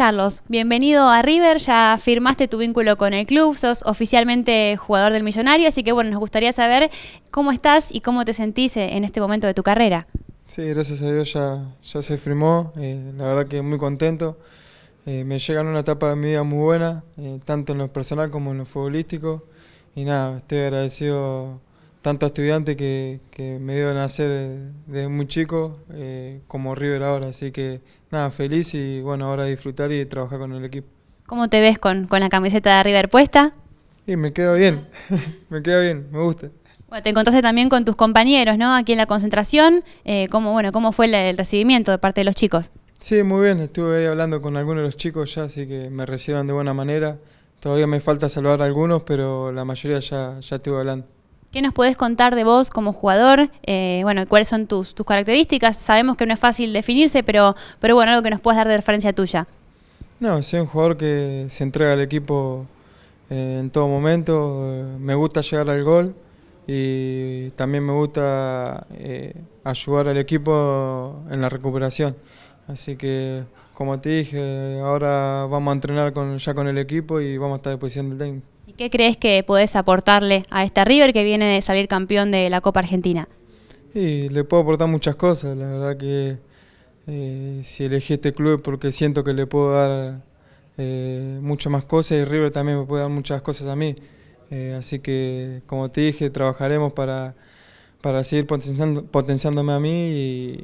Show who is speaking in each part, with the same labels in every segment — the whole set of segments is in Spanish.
Speaker 1: Carlos, bienvenido a River, ya firmaste tu vínculo con el club, sos oficialmente jugador del Millonario, así que bueno, nos gustaría saber cómo estás y cómo te sentís eh, en este momento de tu carrera.
Speaker 2: Sí, gracias a Dios ya, se firmó, eh, la verdad que muy contento. Eh, me llegan una etapa de mi vida muy buena, tanto en lo personal como en lo futbolístico, y nada, estoy agradecido tanto estudiante que, me dio a nacer desde muy chico eh, como River ahora. Así que nada, feliz y bueno, ahora disfrutar y trabajar con el equipo.
Speaker 1: ¿Cómo te ves con, con la camiseta de River puesta?
Speaker 2: Y me quedo bien, ah. me quedo bien, me gusta.
Speaker 1: Bueno, te encontraste también con tus compañeros, ¿no? Aquí en la concentración. Eh, ¿cómo, bueno, ¿Cómo fue el, recibimiento de parte de los chicos?
Speaker 2: Sí, muy bien. Estuve ahí hablando con algunos de los chicos ya, así que me recibieron de buena manera. Todavía me falta saludar a algunos, pero la mayoría ya, ya estuve hablando.
Speaker 1: ¿Qué nos podés contar de vos como jugador? Eh, bueno, ¿cuáles son tus, características? Sabemos que no es fácil definirse, pero, pero bueno, algo que nos puedas dar de referencia tuya.
Speaker 2: No, soy un jugador que se entrega al equipo eh, en todo momento. Eh, me gusta llegar al gol y también me gusta ayudar al equipo en la recuperación. Así que como te dije, ahora vamos a entrenar con, ya con el equipo y vamos a estar de disposición del técnico.
Speaker 1: ¿Y qué crees que podés aportarle a este River que viene de salir campeón de la Copa Argentina?
Speaker 2: Y le puedo aportar muchas cosas, la verdad que eh, si elegí este club es porque siento que le puedo dar eh, muchas más cosas y River también me puede dar muchas cosas a mí. Eh, así que, como te dije, trabajaremos para para seguir potenciando, potenciándome a mí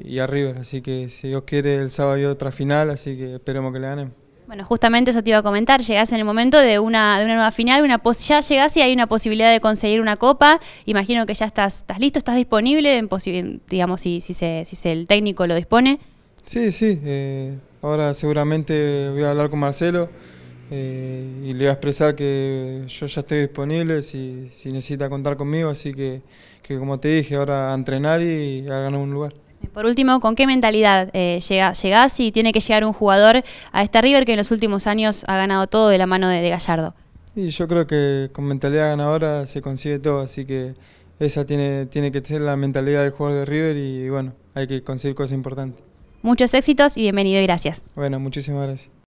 Speaker 2: y, a River. Así que si Dios quiere, el sábado hay otra final, así que esperemos que le ganen.
Speaker 1: Bueno, justamente eso te iba a comentar, llegás en el momento de una, nueva final, una ya llegás y hay una posibilidad de conseguir una copa, imagino que ya estás, estás listo, estás disponible, digamos, si, si, se, si se, el técnico lo dispone.
Speaker 2: Sí, sí, eh, ahora seguramente voy a hablar con Marcelo, eh, y le voy a expresar que yo ya estoy disponible si, necesita contar conmigo, así que, como te dije, ahora a entrenar y a ganar un lugar.
Speaker 1: Por último, ¿con qué mentalidad eh, llega, llegás y tiene que llegar un jugador a este River que en los últimos años ha ganado todo de la mano de, Gallardo?
Speaker 2: Y yo creo que con mentalidad ganadora se consigue todo, así que esa tiene, tiene que ser la mentalidad del jugador de River y bueno, hay que conseguir cosas importantes.
Speaker 1: Muchos éxitos y bienvenido y gracias.
Speaker 2: Bueno, muchísimas
Speaker 1: gracias.